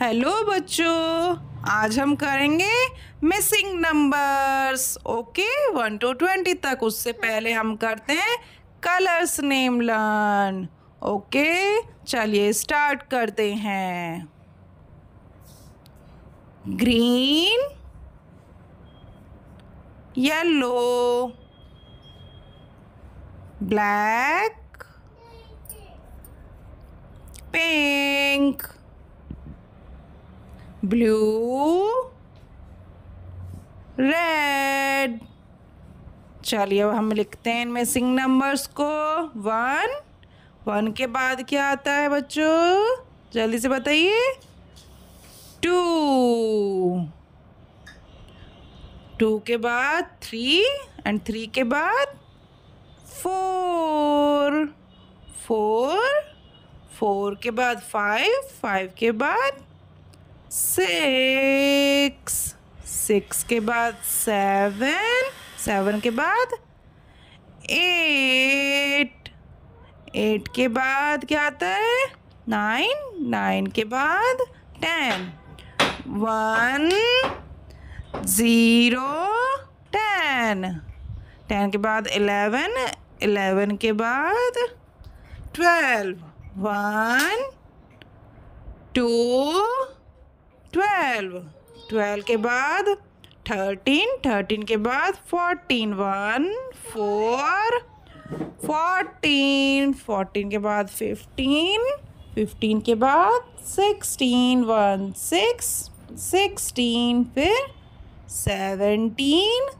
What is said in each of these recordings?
hello बच्चों आज हम करेंगे missing numbers okay one two twenty तक उससे पहले हम करते हैं कलर्स नेम लर्न ओके चलिए स्टार्ट करते हैं green yellow black pink blue red चलिए अब हम लिखते हैं इनमें सिंग नंबर्स को वन वन के बाद क्या आता है बच्चों जल्दी से बताइए टू टू के बाद थ्री एंड थ्री के बाद फोर फोर फोर के बाद फाइव फाइव के बाद सिक्स सिक्स के बाद सेवन सेवन के बाद एट एट के बाद क्या आता है नाइन नाइन के बाद ten one zero ten ten के बाद एलेवन एलेवन के बाद twelve one two twelve twelve के बाद थर्टीन थर्टीन के बाद fourteen one four fourteen fourteen के बाद फिफ्टीन फिफ्टीन के बाद सिक्सटीन वन सिक्स सिक्सटीन फिर सेवेंटीन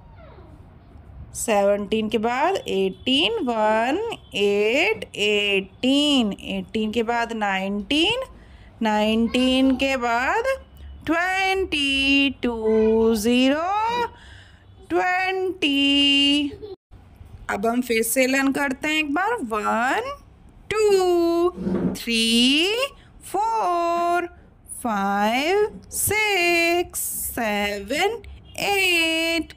सेवनटीन के बाद eighteen one eight eighteen eighteen के बाद नाइनटीन नाइनटीन के बाद ट्वेंटी टू ज़ीरो ट्वेंटी अब हम फिर से लर्न करते हैं एक बार one two three four five six seven eight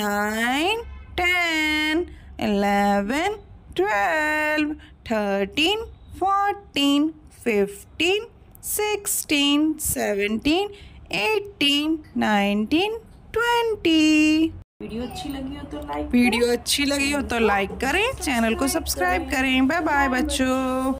nine ten eleven twelve thirteen fourteen fifteen seventeen eighteen nineteen twenty video अच्छी लगी हो तो लाइक वीडियो अच्छी लगी हो तो लाइक करें चैनल को सब्सक्राइब करें बाय बाय बच्चों